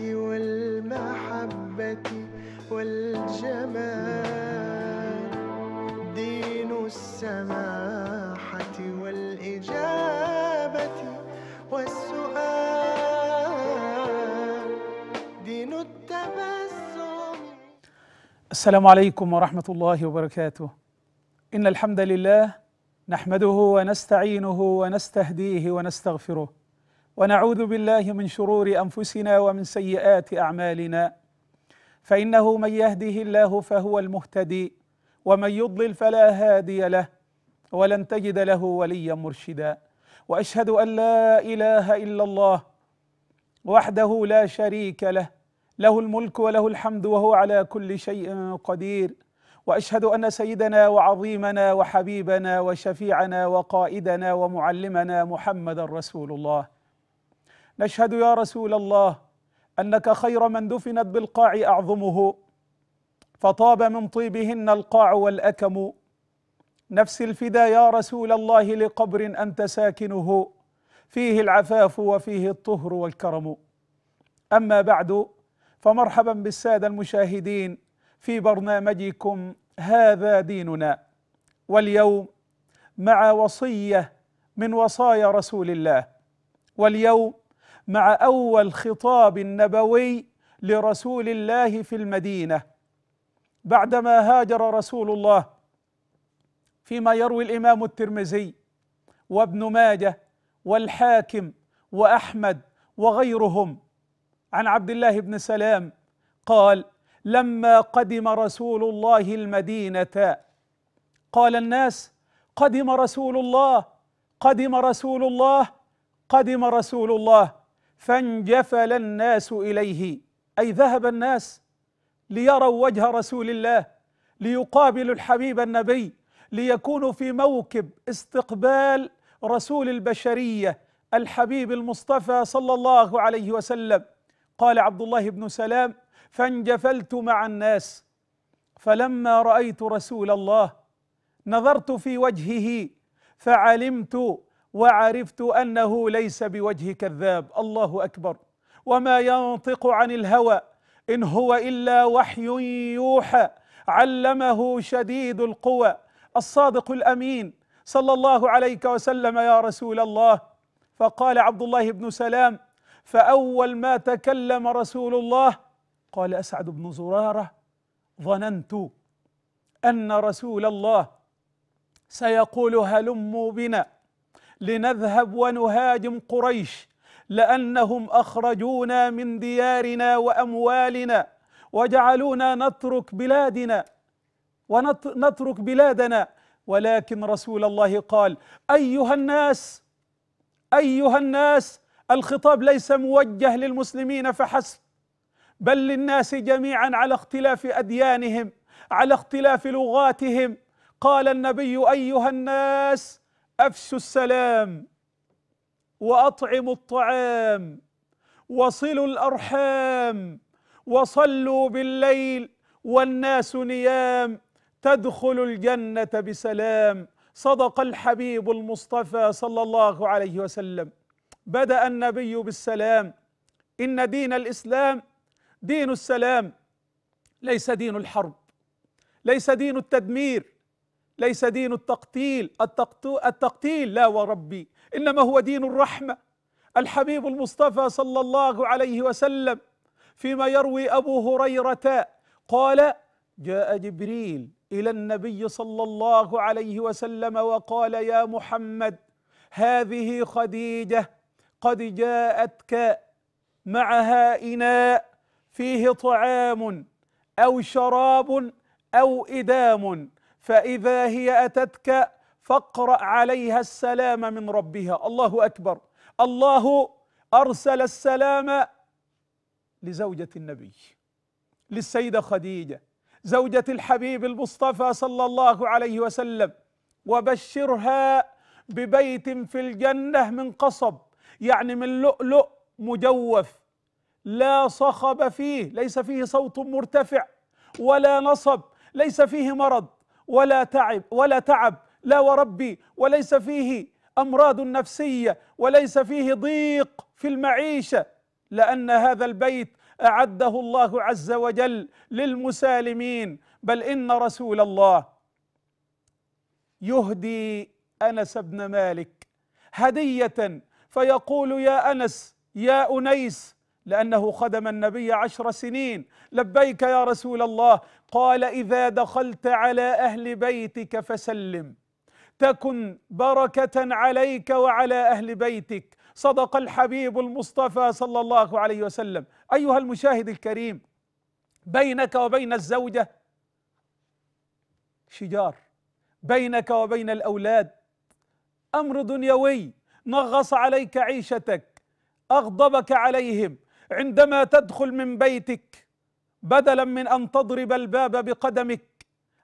والمحبة والجمال دين السماحة والإجابة والسؤال دين التبسم السلام عليكم ورحمة الله وبركاته إن الحمد لله نحمده ونستعينه ونستهديه ونستغفره ونعوذ بالله من شرور انفسنا ومن سيئات اعمالنا فانه من يهده الله فهو المهتدي ومن يضلل فلا هادي له ولن تجد له وليا مرشدا واشهد ان لا اله الا الله وحده لا شريك له له الملك وله الحمد وهو على كل شيء قدير واشهد ان سيدنا وعظيمنا وحبيبنا وشفيعنا وقائدنا ومعلمنا محمدا رسول الله نشهد يا رسول الله انك خير من دفنت بالقاع اعظمه فطاب من طيبهن القاع والاكم نفس الفدا يا رسول الله لقبر انت ساكنه فيه العفاف وفيه الطهر والكرم اما بعد فمرحبا بالساده المشاهدين في برنامجكم هذا ديننا واليوم مع وصيه من وصايا رسول الله واليوم مع اول خطاب نبوي لرسول الله في المدينه بعدما هاجر رسول الله فيما يروي الامام الترمذي وابن ماجه والحاكم واحمد وغيرهم عن عبد الله بن سلام قال لما قدم رسول الله المدينه قال الناس قدم رسول الله قدم رسول الله قدم رسول الله فانجفل الناس اليه اي ذهب الناس ليروا وجه رسول الله ليقابلوا الحبيب النبي ليكونوا في موكب استقبال رسول البشريه الحبيب المصطفى صلى الله عليه وسلم قال عبد الله بن سلام فانجفلت مع الناس فلما رايت رسول الله نظرت في وجهه فعلمت وعرفت انه ليس بوجه كذاب الله اكبر وما ينطق عن الهوى ان هو الا وحي يوحى علمه شديد القوى الصادق الامين صلى الله عليك وسلم يا رسول الله فقال عبد الله بن سلام فاول ما تكلم رسول الله قال اسعد بن زراره ظننت ان رسول الله سيقول هلموا بنا لنذهب ونهاجم قريش لانهم اخرجونا من ديارنا واموالنا وجعلونا نترك بلادنا ونترك بلادنا ولكن رسول الله قال ايها الناس ايها الناس الخطاب ليس موجه للمسلمين فحسب بل للناس جميعا على اختلاف اديانهم على اختلاف لغاتهم قال النبي ايها الناس افشوا السلام واطعموا الطعام وصلوا الارحام وصلوا بالليل والناس نيام تدخل الجنه بسلام صدق الحبيب المصطفى صلى الله عليه وسلم بدا النبي بالسلام ان دين الاسلام دين السلام ليس دين الحرب ليس دين التدمير ليس دين التقتيل التقتيل لا وربي انما هو دين الرحمه الحبيب المصطفى صلى الله عليه وسلم فيما يروي ابو هريره قال جاء جبريل الى النبي صلى الله عليه وسلم وقال يا محمد هذه خديجه قد جاءتك معها اناء فيه طعام او شراب او ادام فإذا هي أتتك فاقرأ عليها السلام من ربها الله أكبر الله أرسل السلام لزوجة النبي للسيدة خديجة زوجة الحبيب المصطفى صلى الله عليه وسلم وبشرها ببيت في الجنة من قصب يعني من لؤلؤ مجوف لا صخب فيه ليس فيه صوت مرتفع ولا نصب ليس فيه مرض ولا تعب ولا تعب لا وربي وليس فيه امراض نفسيه وليس فيه ضيق في المعيشه لان هذا البيت اعده الله عز وجل للمسالمين بل ان رسول الله يهدي انس بن مالك هديه فيقول يا انس يا انيس لانه خدم النبي عشر سنين لبيك يا رسول الله قال اذا دخلت على اهل بيتك فسلم تكن بركه عليك وعلى اهل بيتك صدق الحبيب المصطفى صلى الله عليه وسلم ايها المشاهد الكريم بينك وبين الزوجه شجار بينك وبين الاولاد امر دنيوي نغص عليك عيشتك اغضبك عليهم عندما تدخل من بيتك بدلا من ان تضرب الباب بقدمك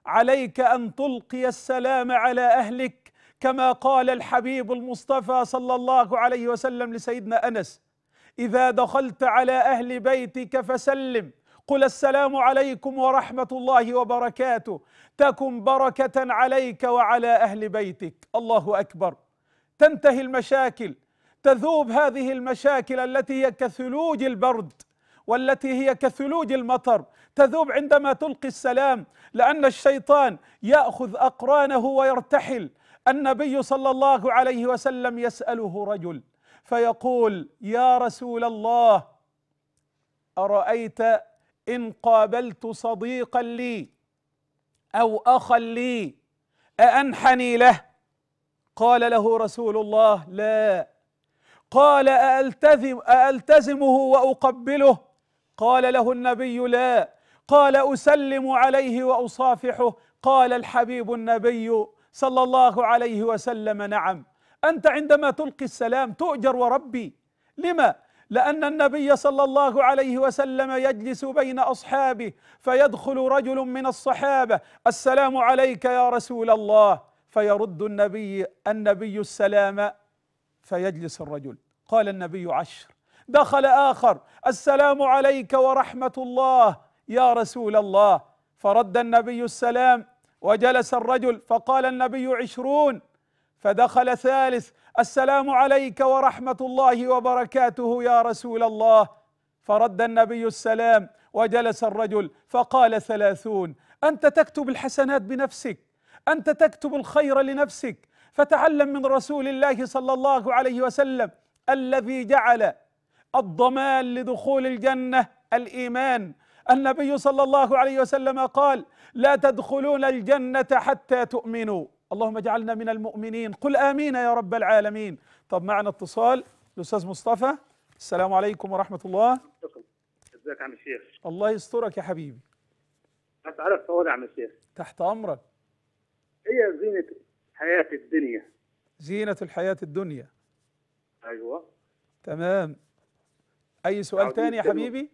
عليك ان تلقي السلام على اهلك كما قال الحبيب المصطفى صلى الله عليه وسلم لسيدنا انس اذا دخلت على اهل بيتك فسلم قل السلام عليكم ورحمه الله وبركاته تكن بركه عليك وعلى اهل بيتك الله اكبر تنتهي المشاكل تذوب هذه المشاكل التي هي كثلوج البرد والتي هي كثلوج المطر تذوب عندما تلقي السلام لأن الشيطان يأخذ أقرانه ويرتحل النبي صلى الله عليه وسلم يسأله رجل فيقول يا رسول الله أرأيت إن قابلت صديقا لي أو أخا لي أأنحني له قال له رسول الله لا قال أألتزم أألتزمه وأقبله قال له النبي لا قال أسلم عليه وأصافحه قال الحبيب النبي صلى الله عليه وسلم نعم أنت عندما تلقي السلام تؤجر وربي لما؟ لأن النبي صلى الله عليه وسلم يجلس بين أصحابه فيدخل رجل من الصحابة السلام عليك يا رسول الله فيرد النبي النبي السلام فيجلس الرجل قال النبي عشر دخل اخر السلام عليك ورحمه الله يا رسول الله فرد النبي السلام وجلس الرجل فقال النبي عشرون فدخل ثالث السلام عليك ورحمه الله وبركاته يا رسول الله فرد النبي السلام وجلس الرجل فقال ثلاثون انت تكتب الحسنات بنفسك انت تكتب الخير لنفسك فتعلم من رسول الله صلى الله عليه وسلم الذي جعل الضمان لدخول الجنة الإيمان النبي صلى الله عليه وسلم قال لا تدخلون الجنة حتى تؤمنوا اللهم اجعلنا من المؤمنين قل آمين يا رب العالمين طب معنا اتصال الأستاذ مصطفى السلام عليكم ورحمة الله ازيك يا عم الشيخ الله يسترك يا حبيبي هسألك سؤال يا عم الشيخ تحت أمرك هي زينة حياة الدنيا زينة الحياة الدنيا ايوه تمام اي سؤال ثاني يا حبيبي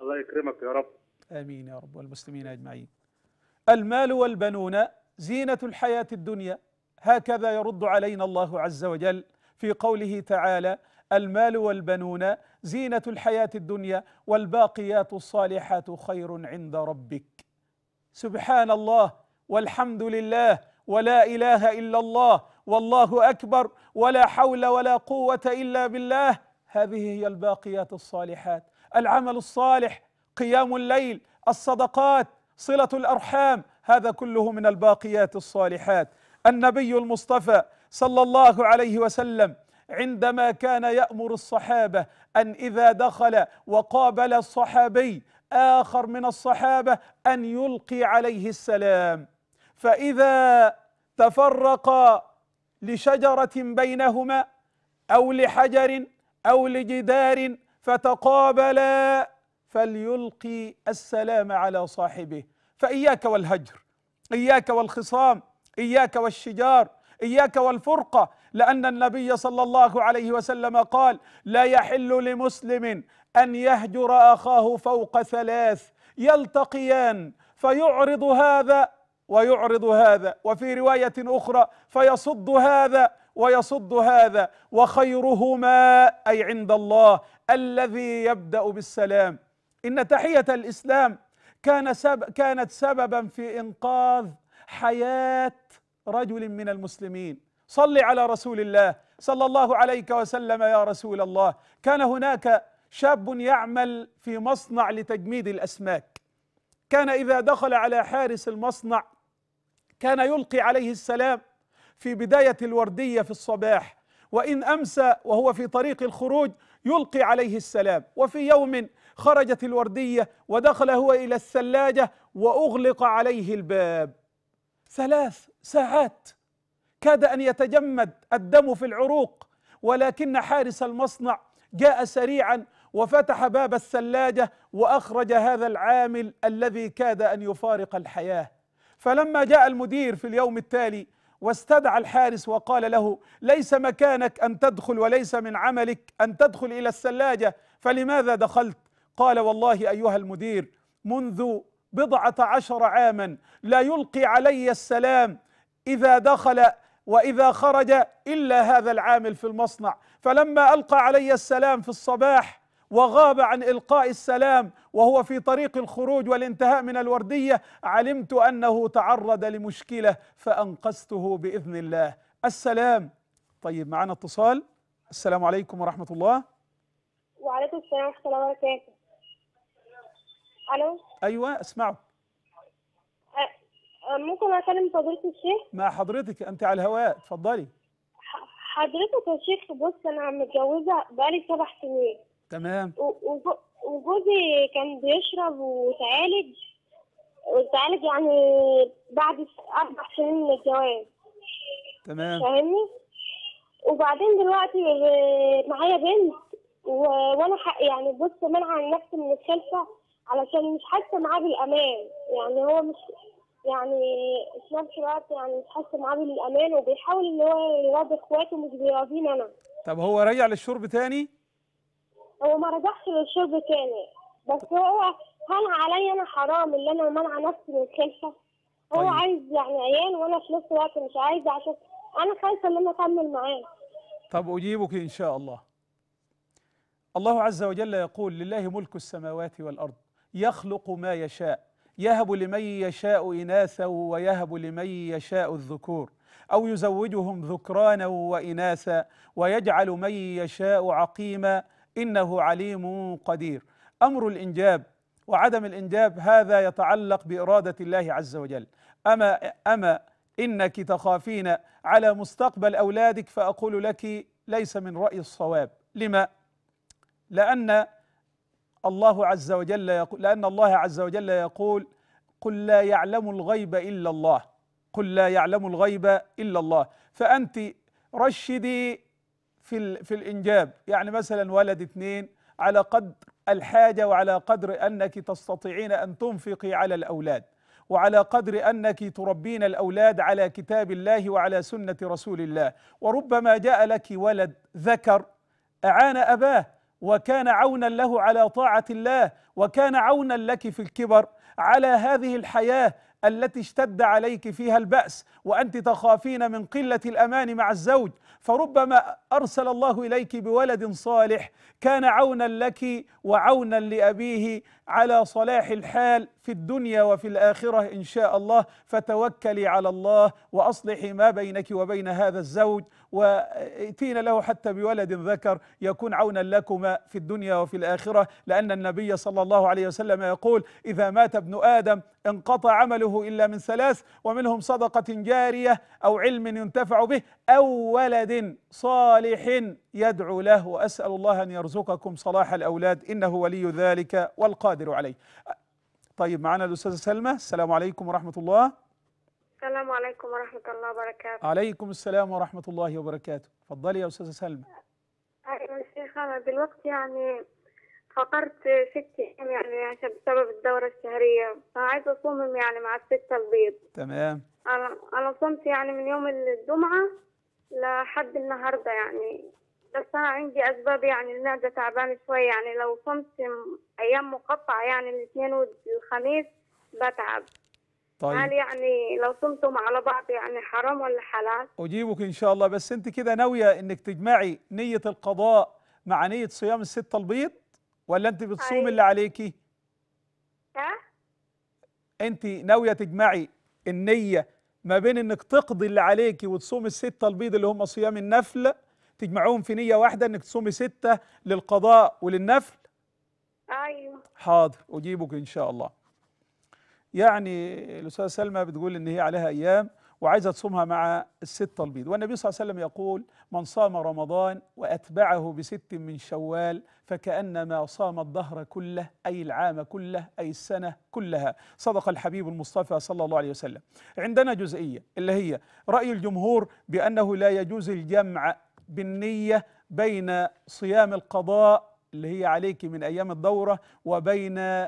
الله يكرمك يا رب امين يا رب والمسلمين اجمعين المال والبنون زينه الحياه الدنيا هكذا يرد علينا الله عز وجل في قوله تعالى المال والبنون زينه الحياه الدنيا والباقيات الصالحات خير عند ربك سبحان الله والحمد لله ولا اله الا الله والله اكبر ولا حول ولا قوه الا بالله هذه هي الباقيات الصالحات العمل الصالح قيام الليل الصدقات صله الارحام هذا كله من الباقيات الصالحات النبي المصطفى صلى الله عليه وسلم عندما كان يامر الصحابه ان اذا دخل وقابل الصحابي اخر من الصحابه ان يلقي عليه السلام فاذا تفرق لشجرة بينهما أو لحجر أو لجدار فتقابلا فليلقي السلام على صاحبه فإياك والهجر إياك والخصام إياك والشجار إياك والفرقة لأن النبي صلى الله عليه وسلم قال لا يحل لمسلم أن يهجر أخاه فوق ثلاث يلتقيان فيعرض هذا ويعرض هذا وفي رواية أخرى فيصد هذا ويصد هذا وخيرهما أي عند الله الذي يبدأ بالسلام إن تحية الإسلام كان سب كانت سببا في إنقاذ حياة رجل من المسلمين صل على رسول الله صلى الله عليك وسلم يا رسول الله كان هناك شاب يعمل في مصنع لتجميد الأسماك كان إذا دخل على حارس المصنع كان يلقي عليه السلام في بداية الوردية في الصباح وإن أمسى وهو في طريق الخروج يلقي عليه السلام وفي يوم خرجت الوردية ودخل هو إلى الثلاجة وأغلق عليه الباب ثلاث ساعات كاد أن يتجمد الدم في العروق ولكن حارس المصنع جاء سريعا وفتح باب الثلاجة وأخرج هذا العامل الذي كاد أن يفارق الحياة فلما جاء المدير في اليوم التالي واستدعى الحارس وقال له ليس مكانك أن تدخل وليس من عملك أن تدخل إلى الثلاجة فلماذا دخلت قال والله أيها المدير منذ بضعة عشر عاما لا يلقي علي السلام إذا دخل وإذا خرج إلا هذا العامل في المصنع فلما ألقى علي السلام في الصباح وغاب عن إلقاء السلام وهو في طريق الخروج والانتهاء من الوردية علمت أنه تعرض لمشكلة فأنقذته بإذن الله السلام طيب معنا اتصال السلام عليكم ورحمة الله وعليكم السلام ورحمة الله وبركاته ألو أيوة أسمعك ممكن أكلم حضرتك الشيخ مع حضرتك أنت على الهواء اتفضلي حضرتك يا شيخ بص أنا متجوزة بقالي سبع سنين تمام وجوزي كان بيشرب وتعالج وتعالج يعني بعد اربع سنين من الجواز تمام فاهمني وبعدين دلوقتي معايا بنت وانا يعني بص منع عن نفسي من الخلفه علشان مش حاسه معاه بالامان يعني هو مش يعني في نفس الوقت يعني مش حاسه معاه بالامان وبيحاول ان هو يراضي اخواته مش بيراضيني انا طب هو رجع للشرب تاني؟ هو ما رجعش للشرب تاني بس هو هل عليا انا حرام اللي انا منع نفسي من الخلفه هو طيب. عايز يعني عيال وانا في نفس الوقت مش عايزه عشان انا خايفه ان انا اكمل معاه طب اجيبك ان شاء الله الله عز وجل يقول لله ملك السماوات والارض يخلق ما يشاء يهب لمن يشاء اناثا ويهب لمن يشاء الذكور او يزوجهم ذكرانا واناثا ويجعل من يشاء عقيما انه عليم قدير امر الانجاب وعدم الانجاب هذا يتعلق باراده الله عز وجل اما اما انك تخافين على مستقبل اولادك فاقول لك ليس من راي الصواب لما لان الله عز وجل يقول لان الله عز وجل يقول قل لا يعلم الغيب الا الله قل لا يعلم الغيب الا الله فانت رشدي في في الانجاب يعني مثلا ولد اثنين على قدر الحاجه وعلى قدر انك تستطيعين ان تنفقي على الاولاد وعلى قدر انك تربين الاولاد على كتاب الله وعلى سنه رسول الله وربما جاء لك ولد ذكر اعان اباه وكان عونا له على طاعه الله وكان عونا لك في الكبر على هذه الحياه التي اشتد عليك فيها البأس وأنت تخافين من قلة الأمان مع الزوج فربما ارسل الله اليك بولد صالح كان عونا لك وعونا لابيه على صلاح الحال في الدنيا وفي الآخرة إن شاء الله فتوكلي على الله وأصلحي ما بينك وبين هذا الزوج واتينا له حتى بولد ذكر يكون عونا لكما في الدنيا وفي الآخرة لأن النبي صلى الله عليه وسلم يقول إذا مات ابن آدم انقطع عمله إلا من ثلاث ومنهم صدقة جارية أو علم ينتفع به أو ولد صالح يدعو له وأسأل الله أن يرزقكم صلاح الأولاد إنه ولي ذلك والقادر عليه طيب معانا الاستاذه سلمة السلام عليكم ورحمه الله السلام عليكم ورحمه الله وبركاته عليكم السلام ورحمه الله وبركاته اتفضلي يا استاذه سلمة ايوه يا شيخ انا دلوقتي يعني فطرت ست ايام يعني عشان بسبب الدوره الشهريه فعايزه اصومهم يعني مع الستة البيض تمام انا انا صمت يعني من يوم الجمعه لحد النهارده يعني بس انا عندي اسباب يعني المعده تعبانه شويه يعني لو صمت ايام مقطعه يعني الاثنين والخميس بتعب طيب هل يعني لو صمتم على بعض يعني حرام ولا حلال؟ اجيبك ان شاء الله بس انت كده ناويه انك تجمعي نيه القضاء مع نيه صيام الستة البيض ولا انت بتصومي طيب. اللي عليكي؟ ها؟ انت ناويه تجمعي النيه ما بين انك تقضي اللي عليكي وتصومي الستة البيض اللي هم صيام النفل تجمعوهم في نيه واحده انك تصومي سته للقضاء وللنفل ايوه حاضر اجيبك ان شاء الله يعني الاستاذه سلمى بتقول ان هي عليها ايام وعايزه تصومها مع الستة البيض والنبي صلى الله عليه وسلم يقول من صام رمضان وأتبعه بست من شوال فكأنما صام الدهر كله أي العام كله أي السنة كلها صدق الحبيب المصطفى صلى الله عليه وسلم عندنا جزئية اللي هي رأي الجمهور بأنه لا يجوز الجمع بالنية بين صيام القضاء اللي هي عليك من أيام الدورة وبين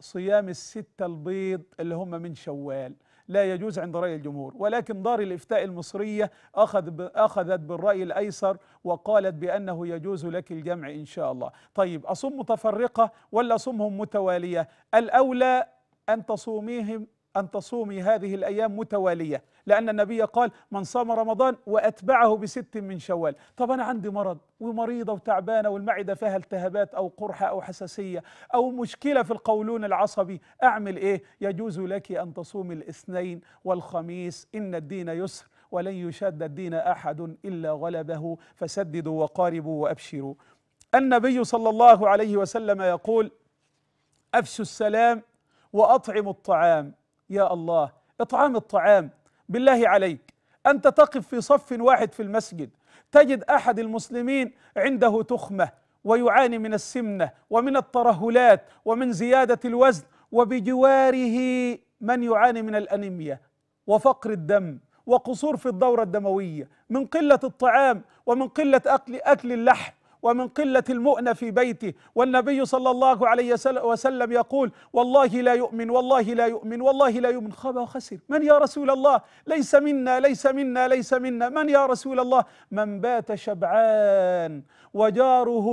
صيام الستة البيض اللي هم من شوال لا يجوز عند رأي الجمهور ولكن دار الإفتاء المصرية أخذ أخذت بالرأي الأيسر وقالت بأنه يجوز لك الجمع إن شاء الله طيب أصوم متفرقة ولا أصومهم متوالية الأولى أن تصوميهم أن تصومي هذه الأيام متوالية لأن النبي قال من صام رمضان وأتبعه بست من شوال طب أنا عندي مرض ومريضة وتعبانة والمعدة فيها التهابات أو قرحة أو حساسية أو مشكلة في القولون العصبي أعمل إيه يجوز لك أن تصوم الاثنين والخميس إن الدين يسر ولن يشاد الدين أحد إلا غلبه فسددوا وقاربوا وأبشروا النبي صلى الله عليه وسلم يقول أفشوا السلام وأطعموا الطعام يا الله اطعام الطعام بالله عليك أنت تقف في صف واحد في المسجد تجد أحد المسلمين عنده تخمة ويعاني من السمنة ومن الترهلات ومن زيادة الوزن وبجواره من يعاني من الأنيميا وفقر الدم وقصور في الدورة الدموية من قلة الطعام ومن قلة أكل, أكل اللحم ومن قلة المؤن في بيته والنبي صلى الله عليه وسلم يقول والله لا يؤمن والله لا يؤمن والله لا يؤمن خاب وخسر من يا رسول الله ليس منا ليس منا ليس منا من يا رسول الله من بات شبعان وجاره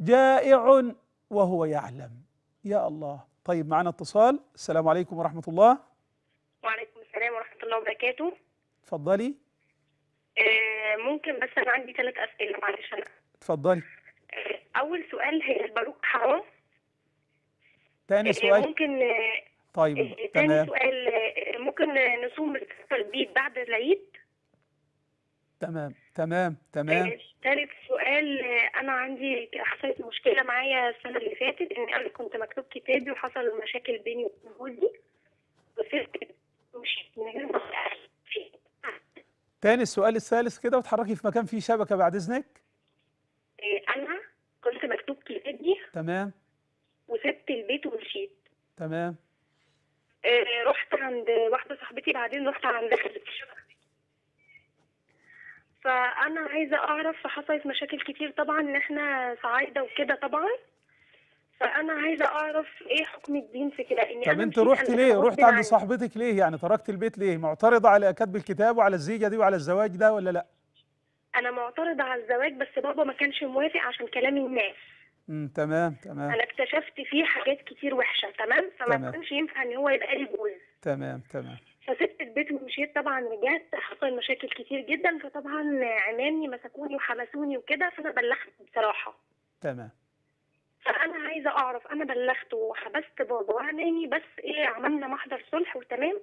جائع وهو يعلم يا الله طيب معنا اتصال السلام عليكم ورحمة الله وعليكم السلام ورحمة الله وبركاته اتفضلي آه، ممكن بس انا عندي ثلاث اسئله معلش انا اتفضلي اول سؤال هي الباروك حرام تاني آه، سؤال ممكن آه، طيب آه، تاني تمام سؤال ممكن نصوم البيت بعد العيد تمام تمام تمام ثالث سؤال انا عندي حصلت مشكله معايا السنه اللي فاتت ان انا كنت مكتوب كتابي وحصل مشاكل بيني وبين جوزي مشيت من غير ما تاني السؤال الثالث كده وتحركي في مكان فيه شبكه بعد اذنك إيه، انا كنت مكتوب كتابي تمام وسبت البيت ومشيت تمام إيه، رحت عند واحده صاحبتي بعدين رحت عند فانا عايزه اعرف فحصلت مشاكل كتير طبعا ان احنا صعايده وكده طبعا فانا عايزه اعرف ايه حكم الدين في كده اني طب انت رحت ليه رحت عند صاحبتك ليه يعني تركت البيت ليه معترضه على كتب الكتاب وعلى الزيجه دي وعلى الزواج ده ولا لا انا معترضه على الزواج بس بابا ما كانش موافق عشان كلام الناس امم تمام تمام انا اكتشفت فيه حاجات كتير وحشه تمام فما تمام. كانش ينفع ان هو يبقى لي جوز تمام تمام فسبت البيت ومشيت طبعا رجعت حصل مشاكل كتير جدا فطبعا عمامي مسكوني وحبسوني وكده فانا بلغت بصراحه تمام فانا عايزه اعرف انا بلغت وحبست بابا وعناني بس ايه عملنا محضر صلح وتمام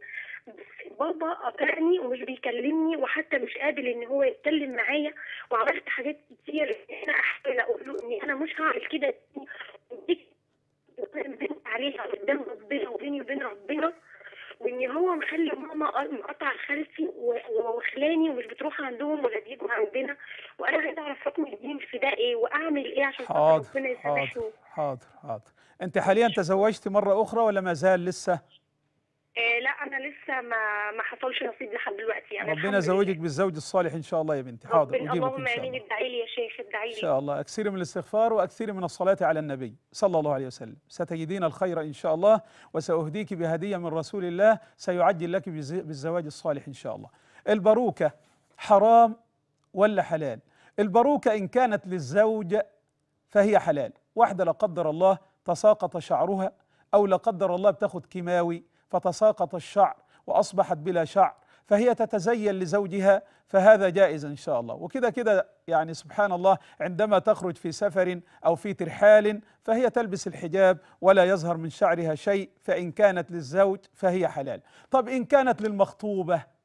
بس بابا قاطعني ومش بيكلمني وحتى مش قابل ان هو يتكلم معايا وعملت حاجات كتير انا احاول اقول له اني انا مش هعمل كده عليها قدام ربنا وبيني وبين ربنا وان هو مخلي ماما مقطع خالتي وخلاني ومش بتروح عندهم ولا بيجوا عندنا وانا عايزه اعرف حكم الدين في ده ايه واعمل ايه عشان حاضر ربنا حاضر حاضر حاضر انت حاليا تزوجتي مره اخرى ولا ما زال لسه؟ إيه، لا انا لسه ما ما حصلش نصيب لحد دلوقتي يعني ربنا يزوجك بالزوج الصالح ان شاء الله يا بنتي حاضر اجيبك اللهم امين ادعي لي يا شيخ ادعي لي ان شاء الله اكثري من الاستغفار واكثري من الصلاه على النبي صلى الله عليه وسلم ستجدين الخير ان شاء الله وساهديك بهديه من رسول الله سيعجل لك بالزواج الصالح ان شاء الله الباروكه حرام ولا حلال الباروكه ان كانت للزوج فهي حلال واحده لا قدر الله تساقط شعرها او لا قدر الله بتاخد كيماوي فتساقط الشعر واصبحت بلا شعر فهي تتزين لزوجها فهذا جائز ان شاء الله وكذا كذا يعني سبحان الله عندما تخرج في سفر او في ترحال فهي تلبس الحجاب ولا يظهر من شعرها شيء فان كانت للزوج فهي حلال طب ان كانت للمخطوبه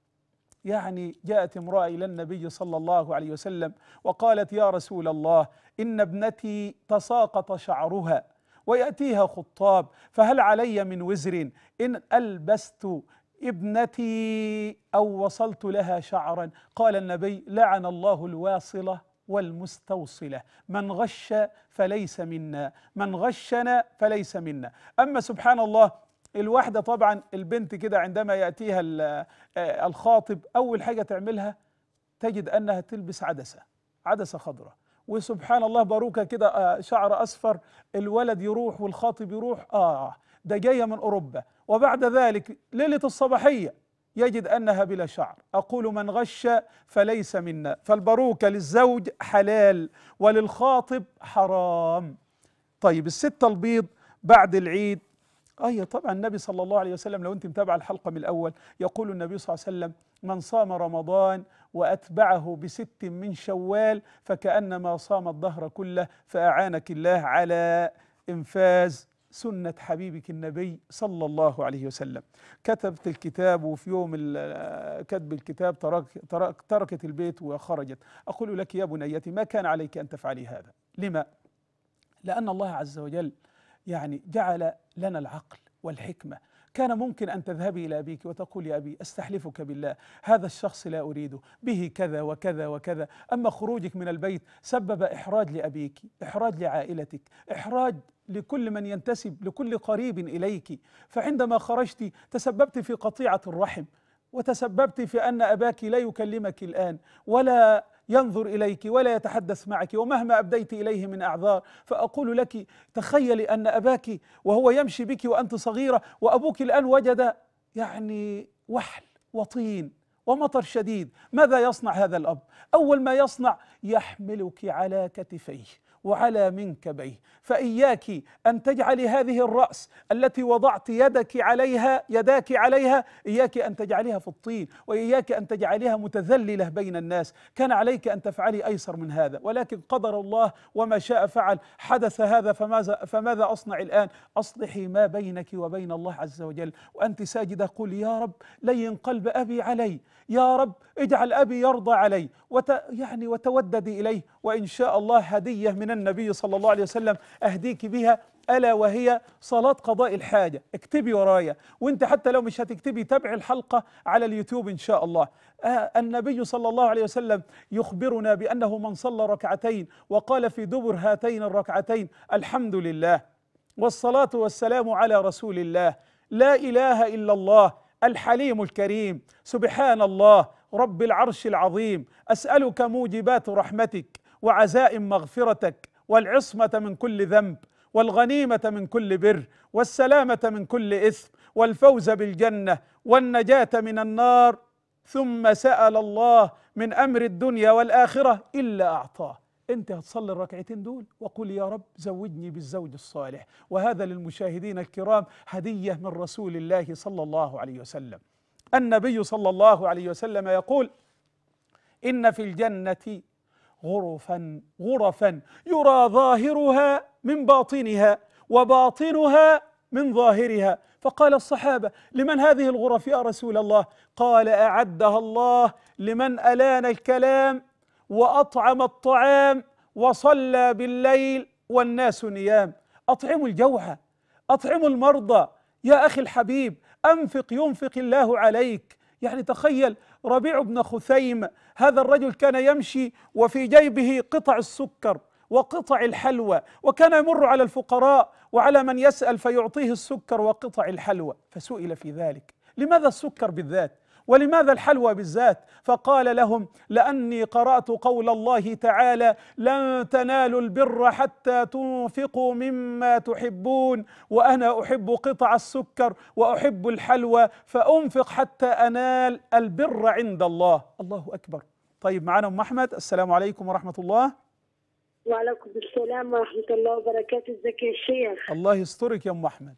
يعني جاءت امراه الى النبي صلى الله عليه وسلم وقالت يا رسول الله ان ابنتي تساقط شعرها ويأتيها خطاب فهل علي من وزر إن ألبست ابنتي أو وصلت لها شعرا قال النبي لعن الله الواصلة والمستوصلة من غش فليس منا من غشنا فليس منا أما سبحان الله الواحدة طبعا البنت كده عندما يأتيها آه، الخاطب أول حاجة تعملها تجد أنها تلبس عدسة عدسة خضراء وسبحان الله باروكه كده آه، شعر اصفر الولد يروح والخاطب يروح اه ده جايه من اوروبا وبعد ذلك ليله الصباحيه يجد انها بلا شعر اقول من غش فليس منا فالباروكه للزوج حلال وللخاطب حرام طيب الستة البيض بعد العيد أي أيوة، طبعا النبي صلى الله عليه وسلم لو أنت متابع الحلقة من الأول يقول النبي صلى الله عليه وسلم من صام رمضان وأتبعه بست من شوال فكأنما صام الدهر كله فأعانك الله على إنفاذ سنة حبيبك النبي صلى الله عليه وسلم كتبت الكتاب وفي يوم كتب الكتاب ترك ترك تركت البيت وخرجت أقول لك يا بنيتي ما كان عليك أن تفعلي هذا لما؟ لأن الله عز وجل يعني جعل لنا العقل والحكمة كان ممكن أن تذهبي إلى أبيك وتقول يا أبي أستحلفك بالله هذا الشخص لا أريده به كذا وكذا وكذا أما خروجك من البيت سبب إحراج لأبيك إحراج لعائلتك إحراج لكل من ينتسب لكل قريب إليك فعندما خرجت تسببت في قطيعة الرحم وتسببت في أن أباك لا يكلمك الآن ولا ينظر اليك ولا يتحدث معك ومهما ابديت اليه من اعذار فاقول لك تخيلي ان اباك وهو يمشي بك وانت صغيره وابوك الان وجد يعني وحل وطين ومطر شديد ماذا يصنع هذا الاب اول ما يصنع يحملك على كتفيه وعلى منكبيه فإياك أن تجعلي هذه الرأس التي وضعت يدك عليها يداك عليها إياك أن تجعليها في الطين وإياك أن تجعليها متذللة بين الناس كان عليك أن تفعلي أيسر من هذا ولكن قدر الله وما شاء فعل حدث هذا فماذا, فماذا أصنع الآن أصلحي ما بينك وبين الله عز وجل وأنت ساجدة قل يا رب لين قلب أبي علي يا رب اجعل أبي يرضى علي وت يعني وتوددي إليه وإن شاء الله هدية من النبي صلى الله عليه وسلم أهديك بها ألا وهي صلاة قضاء الحاجة اكتبي ورايا وانت حتى لو مش هتكتبي تابعي الحلقة على اليوتيوب إن شاء الله أه، النبي صلى الله عليه وسلم يخبرنا بأنه من صلى ركعتين وقال في دبر هاتين الركعتين الحمد لله والصلاة والسلام على رسول الله لا إله إلا الله الحليم الكريم سبحان الله رب العرش العظيم اسالك موجبات رحمتك وعزائم مغفرتك والعصمه من كل ذنب والغنيمه من كل بر والسلامه من كل اثم والفوز بالجنه والنجاه من النار ثم سال الله من امر الدنيا والاخره الا اعطاه انت هتصلي الركعتين دول وقل يا رب زوجني بالزوج الصالح وهذا للمشاهدين الكرام هدية من رسول الله صلى الله عليه وسلم النبي صلى الله عليه وسلم يقول إن في الجنة غرفا غرفا يرى ظاهرها من باطنها وباطنها من ظاهرها فقال الصحابة لمن هذه الغرف يا رسول الله قال أعدها الله لمن ألان الكلام واطعم الطعام وصلى بالليل والناس نيام اطعموا الجوعى اطعموا المرضى يا اخي الحبيب انفق ينفق الله عليك يعني تخيل ربيع بن خثيم هذا الرجل كان يمشي وفي جيبه قطع السكر وقطع الحلوى وكان يمر على الفقراء وعلى من يسأل فيعطيه السكر وقطع الحلوى فسئل في ذلك لماذا السكر بالذات ولماذا الحلوى بالذات فقال لهم لاني قرات قول الله تعالى لن تنالوا البر حتى تنفقوا مما تحبون وانا احب قطع السكر واحب الحلوى فانفق حتى انال البر عند الله الله اكبر طيب معانا ام احمد السلام عليكم ورحمه الله وعليكم السلام ورحمه الله وبركاته ازيك يا شيخ الله يسترك يا ام احمد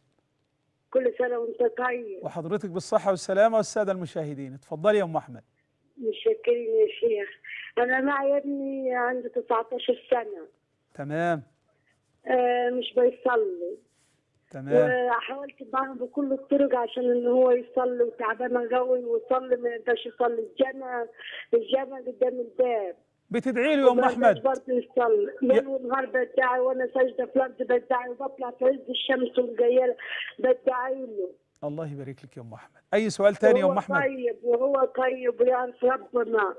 كل سنة وانت طيب وحضرتك بالصحة والسلامة والسادة المشاهدين اتفضلي يا أم أحمد متشكرين يا شيخ أنا معي ابني عنده 19 سنة تمام آه مش بيصلي تمام وحاولت معاه بكل الطرق عشان ان هو يصلي وتعبانه قوي ويصلي ما يقدرش يصلي الجامع الجامع قدام الباب بتدعي له يا ام احمد من والنهار بدعي وانا ساجده في الارض بدعي وبطلع في عز الشمس والجيال بدعي له الله يبارك لك يا ام احمد اي سؤال ثاني يا ام احمد طيب وهو طيب ويعرف ربنا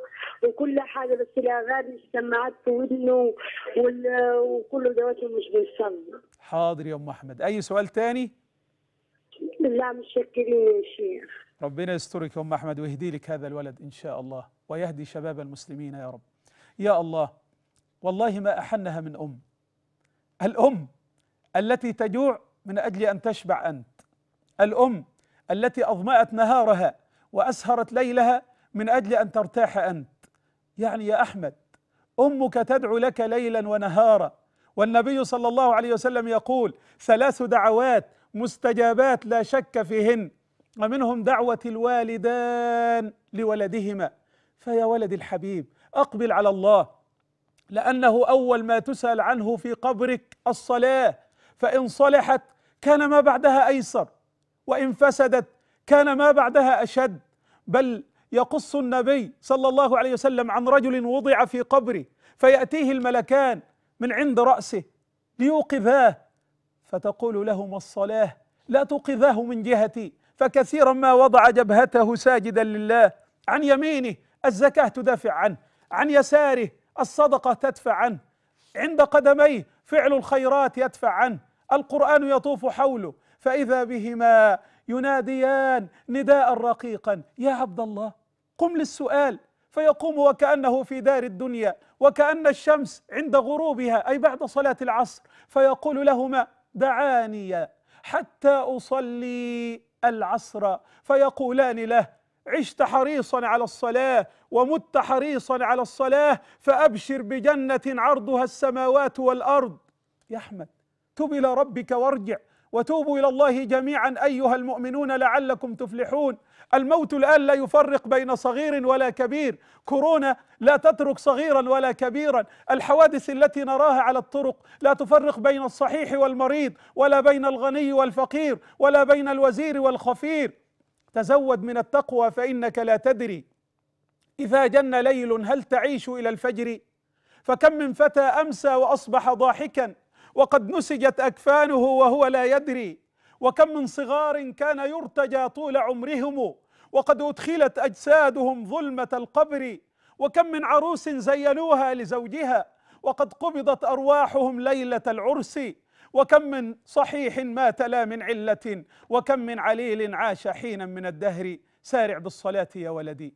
وكل حاجه بس الاغاني السماعات في ودنه وكل دواته مش بيصلي حاضر يا ام احمد اي سؤال ثاني لا متشكرين يا شيخ ربنا يسترك يا ام احمد ويهدي لك هذا الولد ان شاء الله ويهدي شباب المسلمين يا رب يا الله والله ما احنها من ام الام التي تجوع من اجل ان تشبع انت الام التي اظمات نهارها واسهرت ليلها من اجل ان ترتاح انت يعني يا احمد امك تدعو لك ليلا ونهارا والنبي صلى الله عليه وسلم يقول ثلاث دعوات مستجابات لا شك فيهن ومنهم دعوه الوالدان لولدهما فيا ولدي الحبيب اقبل على الله لانه اول ما تسال عنه في قبرك الصلاه فان صلحت كان ما بعدها ايسر وان فسدت كان ما بعدها اشد بل يقص النبي صلى الله عليه وسلم عن رجل وضع في قبره فياتيه الملكان من عند راسه ليوقظاه فتقول لهما الصلاه لا توقظاه من جهتي فكثيرا ما وضع جبهته ساجدا لله عن يمينه الزكاه تدافع عنه عن يساره الصدقة تدفع عنه عند قدميه فعل الخيرات يدفع عنه القرآن يطوف حوله فإذا بهما يناديان نداء رقيقا يا عبد الله قم للسؤال فيقوم وكأنه في دار الدنيا وكأن الشمس عند غروبها أي بعد صلاة العصر فيقول لهما دعاني حتى أصلي العصر فيقولان له عشت حريصا على الصلاة ومت حريصا على الصلاة فأبشر بجنة عرضها السماوات والأرض يا أحمد تب إلى ربك وارجع وتوبوا إلى الله جميعا أيها المؤمنون لعلكم تفلحون الموت الآن لا يفرق بين صغير ولا كبير كورونا لا تترك صغيرا ولا كبيرا الحوادث التي نراها على الطرق لا تفرق بين الصحيح والمريض ولا بين الغني والفقير ولا بين الوزير والخفير تزود من التقوى فإنك لا تدري إذا جن ليل هل تعيش إلى الفجر فكم من فتى أمسى وأصبح ضاحكا وقد نسجت أكفانه وهو لا يدري وكم من صغار كان يرتجى طول عمرهم وقد أدخلت أجسادهم ظلمة القبر وكم من عروس زينوها لزوجها وقد قبضت أرواحهم ليلة العرس وكم من صحيح مات لا من علة وكم من عليل عاش حينا من الدهر سارع بالصلاة يا ولدي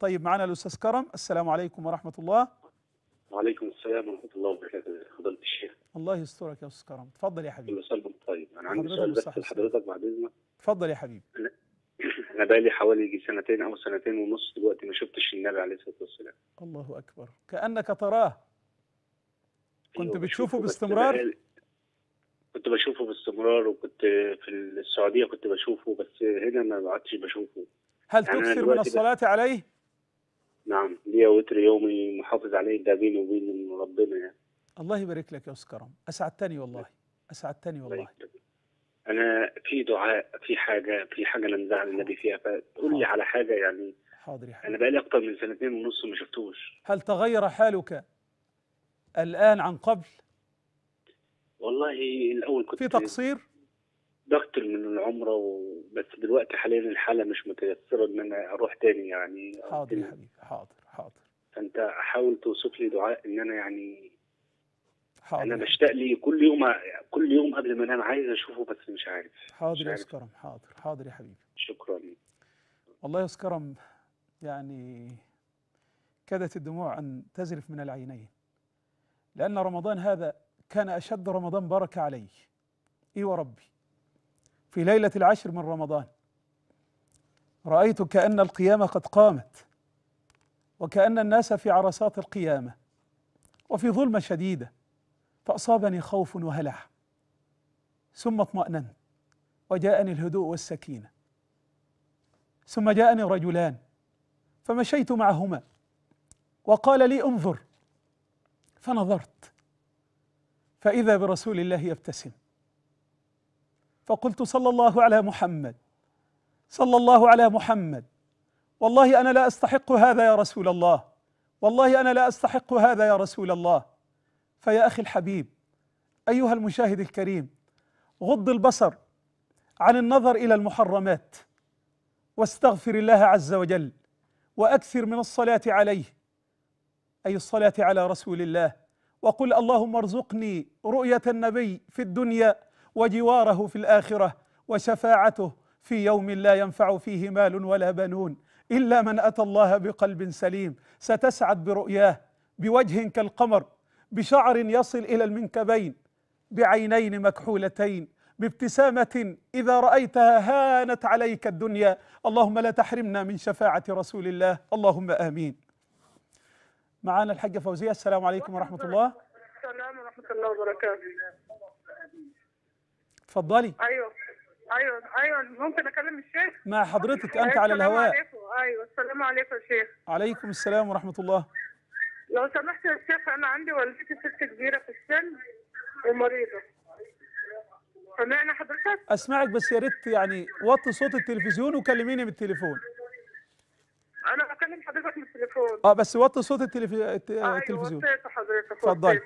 طيب معنا الأستاذ كرم السلام عليكم ورحمة الله وعليكم السلام ورحمة الله وبركاته فضل الشيخ الله يسترك يا أستاذ كرم تفضل يا حبيبي مساء طيب أنا عندي سؤال بس لحضرتك بعد إذنك تفضل يا حبيبي أنا, أنا بقالي حوالي سنتين أو سنتين ونص دلوقتي ما شفتش النبي عليه الصلاة والسلام الله أكبر كأنك تراه كنت أيوه بتشوفه باستمرار كنت بشوفه باستمرار وكنت في السعوديه كنت بشوفه بس هنا ما عدتش بشوفه هل يعني تكثر من الصلاه عليه؟ نعم ليا وتر يومي محافظ عليه ده بيني وبين ربنا يعني الله يبارك لك يا استاذ كرم اسعدتني والله اسعدتني والله انا في دعاء في حاجه في حاجه انا مزعل النبي فيها فتقول لي على حاجه يعني حاضر يا حبيبي انا بقالي اكتر من سنتين ونص ما شفتوش هل تغير حالك الان عن قبل والله الاول كنت في تقصير بقتل من العمره و... بس دلوقتي حاليا الحاله مش متيسره ان انا اروح تاني يعني حاضر يا حبيبي حاضر حاضر فانت حاول توصف لي دعاء ان انا يعني حاضر انا بشتاق لي كل يوم كل يوم قبل ما انام عايز اشوفه بس مش عارف حاضر يا كرم حاضر حاضر يا حبيبي شكرا والله يا كرم يعني كادت الدموع ان تزرف من العينين لان رمضان هذا كان أشد رمضان بركة عليه إي وربي في ليلة العشر من رمضان رأيت كأن القيامة قد قامت وكأن الناس في عرصات القيامة وفي ظلمة شديدة فأصابني خوف وهلع ثم اطمأننت وجاءني الهدوء والسكينة ثم جاءني رجلان فمشيت معهما وقال لي انظر فنظرت فإذا برسول الله يبتسم فقلت صلى الله على محمد صلى الله على محمد والله أنا لا أستحق هذا يا رسول الله والله أنا لا أستحق هذا يا رسول الله فيا أخي الحبيب أيها المشاهد الكريم غض البصر عن النظر إلى المحرمات واستغفر الله عز وجل واكثر من الصلاه عليه اي الصلاه على رسول الله وقل اللهم ارزقني رؤية النبي في الدنيا وجواره في الآخرة وشفاعته في يوم لا ينفع فيه مال ولا بنون إلا من أتى الله بقلب سليم ستسعد برؤياه بوجه كالقمر بشعر يصل إلى المنكبين بعينين مكحولتين بابتسامة إذا رأيتها هانت عليك الدنيا اللهم لا تحرمنا من شفاعة رسول الله اللهم آمين معانا الحجه فوزيه السلام عليكم ورحمه الله السلام ورحمه الله وبركاته اتفضلي ايوه ايوه ايوه ممكن اكلم الشيخ مع حضرتك انت على الهواء عليكم. ايوه السلام عليكم يا شيخ عليكم السلام ورحمه الله لو سمحت يا شيخ انا عندي والدتي ست كبيره في السن ومريضه سمعنا حضرتك اسمعك بس يا ريت يعني وطي صوت التلفزيون وكلميني بالتليفون انا بكلم حضرتك من التليفون اه بس وطي صوت التلف... الت... أيوة التلفزيون ايوه وطيته حضرتك اتفضلي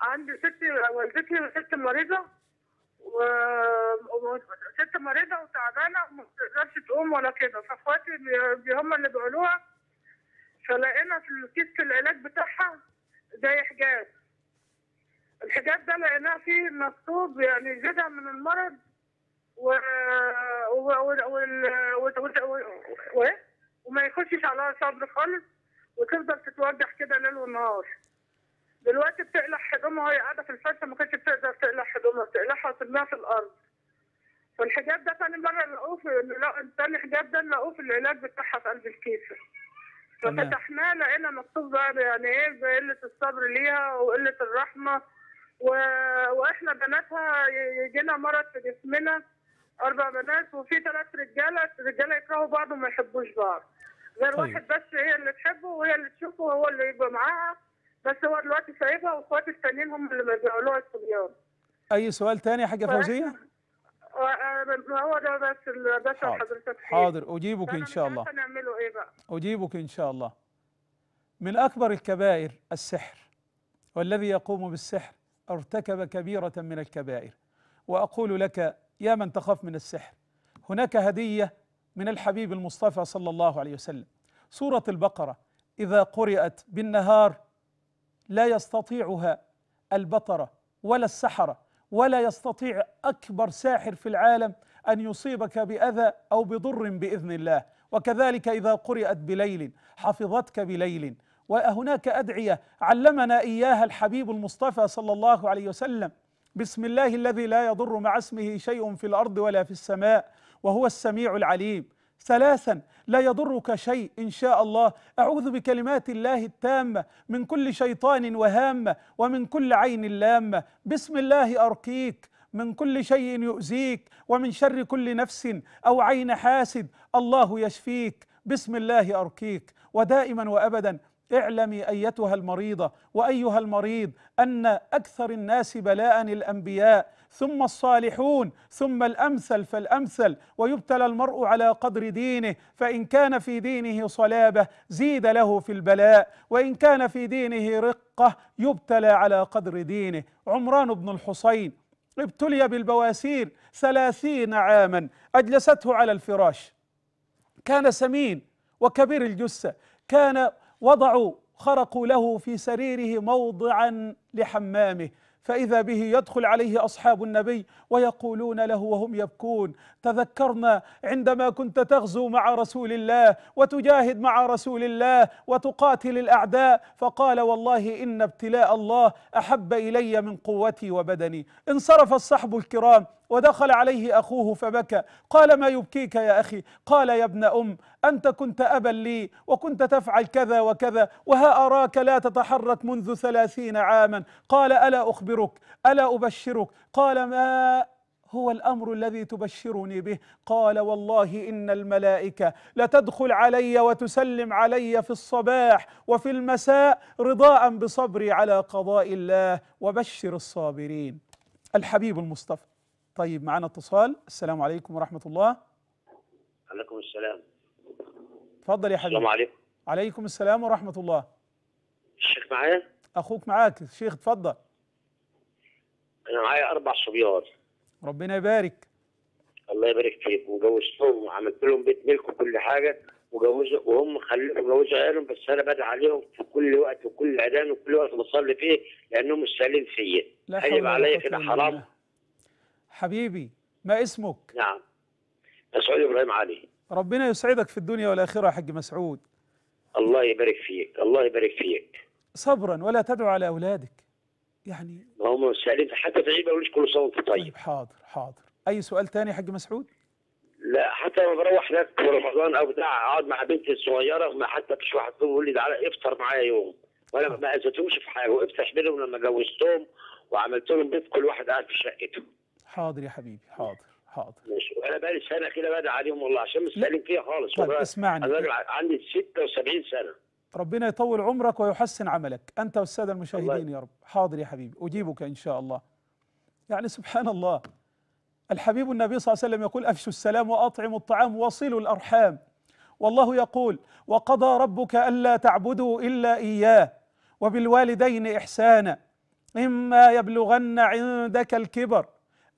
عندي ستي والدتي ست مريضه و... ست مريضه وتعبانه وما بتقدرش تقوم ولا كده فاخواتي هم اللي بيقولوها فلقينا في كيس العلاج بتاعها زي حجاب الحجاب ده لقيناه فيه مكتوب يعني زيادة من المرض و و و و, و... و... و... و... و... و... و... و... وما يخشش عليها صبر خالص وتفضل تتوجع كده ليل ونهار دلوقتي بتقلع هدومها وهي قاعده في الفرشه ما كانتش بتقدر تقلع هدومها بتقلعها وترميها في الارض فالحجاب ده تاني مره لقوه في ثاني تاني حجاب ده لقوه في العلاج بتاعها في قلب الكيسه ففتحناه لقينا مكتوب بقى يعني ايه قله الصبر ليها وقله الرحمه و... واحنا بناتها يجينا مرض في جسمنا اربع بنات وفي ثلاث رجاله الرجاله يكرهوا بعض وما يحبوش بعض غير طيب. واحد بس هي اللي تحبه وهي اللي تشوفه وهو اللي يبقى معاها بس هو دلوقتي سايبها واخواته الثانيين هم اللي بيرجعوا لها الصبيان اي سؤال ثاني يا حاجه فوزيه؟ آه، آه، هو ده بس بس حضرتك إيه؟ حاضر اجيبك ان شاء الله هنعمله ايه بقى؟ اجيبك ان شاء الله من اكبر الكبائر السحر والذي يقوم بالسحر ارتكب كبيره من الكبائر واقول لك يا من تخاف من السحر هناك هديه من الحبيب المصطفى صلى الله عليه وسلم سورة البقرة إذا قرأت بالنهار لا يستطيعها البطرة ولا السحرة ولا يستطيع أكبر ساحر في العالم أن يصيبك بأذى أو بضر بإذن الله وكذلك إذا قرأت بليل حفظتك بليل وهناك أدعية علمنا إياها الحبيب المصطفى صلى الله عليه وسلم بسم الله الذي لا يضر مع اسمه شيء في الأرض ولا في السماء وهو السميع العليم ثلاثا لا يضرك شيء ان شاء الله اعوذ بكلمات الله التامه من كل شيطان وهامه ومن كل عين لامه بسم الله ارقيك من كل شيء يؤذيك ومن شر كل نفس او عين حاسد الله يشفيك بسم الله ارقيك ودائما وابدا اعلمي ايتها المريضه وايها المريض ان اكثر الناس بلاء الانبياء ثم الصالحون ثم الامثل فالامثل ويبتلى المرء على قدر دينه فان كان في دينه صلابه زيد له في البلاء وان كان في دينه رقه يبتلى على قدر دينه عمران بن الحصين ابتلي بالبواسير ثلاثين عاما اجلسته على الفراش كان سمين وكبير الجثه كان وضعوا خرقوا له في سريره موضعا لحمامه فإذا به يدخل عليه أصحاب النبي ويقولون له وهم يبكون تذكرنا عندما كنت تغزو مع رسول الله وتجاهد مع رسول الله وتقاتل الأعداء فقال والله إن ابتلاء الله أحب إلي من قوتي وبدني انصرف الصحب الكرام ودخل عليه أخوه فبكى قال ما يبكيك يا أخي قال يا ابن أم أنت كنت أبا لي وكنت تفعل كذا وكذا وها أراك لا تتحرك منذ ثلاثين عاما قال ألا أخبرك ألا أبشرك قال ما هو الامر الذي تبشرني به قال والله ان الملائكه لتدخل علي وتسلم علي في الصباح وفي المساء رضاء بصبري على قضاء الله وبشر الصابرين الحبيب المصطفى طيب معنا اتصال السلام عليكم ورحمة الله عليكم السلام تفضل يا حبيبي السلام عليكم عليكم السلام ورحمة الله الشيخ معايا أخوك معاك الشيخ تفضل أنا معايا أربع صبيان ربنا يبارك الله يبارك فيك وجوزتهم وعملت لهم بيت ملك وكل حاجة وجوزوا وهم خلوا جوزوا عيالهم بس أنا بدعي عليهم في كل وقت وكل أذان وكل وقت بصلي فيه لأنهم مش سالين فيا هيبقى عليا كده حرام حبيبي ما اسمك نعم مسعود ابراهيم علي ربنا يسعدك في الدنيا والاخره يا حاج مسعود الله يبارك فيك الله يبارك فيك صبرا ولا تدعو على اولادك يعني ما هم سالين حتى ما اقولش كل سنه وانت طيب. طيب حاضر حاضر اي سؤال ثاني يا حاج مسعود لا حتى لما بروح هناك في رمضان او بتاع اقعد مع بنتي الصغيره ما حتى فيش واحد فيهم يقول لي تعالى افطر معايا يوم وانا ما اذيتهمش في حاجه وافتح احملهم لما جوزتهم وعملت لهم بيت كل واحد قاعد في شقته حاضر يا حبيبي حاضر حاضر ماشي وانا بقالي سنه كده بدعي عليهم والله عشان مش سالم فيها خالص طب اسمعني انا عندي 76 سنه ربنا يطول عمرك ويحسن عملك انت والساده المشاهدين الله. يا رب حاضر يا حبيبي اجيبك ان شاء الله يعني سبحان الله الحبيب النبي صلى الله عليه وسلم يقول افشوا السلام واطعموا الطعام وصلوا الارحام والله يقول وقضى ربك الا تعبدوا الا اياه وبالوالدين احسانا اما يبلغن عندك الكبر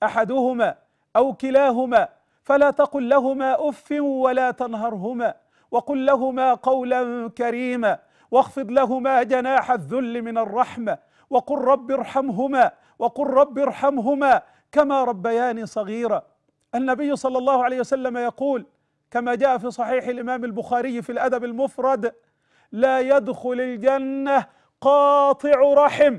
احدهما او كلاهما فلا تقل لهما اف ولا تنهرهما وقل لهما قولا كريما واخفض لهما جناح الذل من الرحمه وقل رب ارحمهما وقل رب ارحمهما كما ربياني صغيرا النبي صلى الله عليه وسلم يقول كما جاء في صحيح الامام البخاري في الادب المفرد لا يدخل الجنه قاطع رحم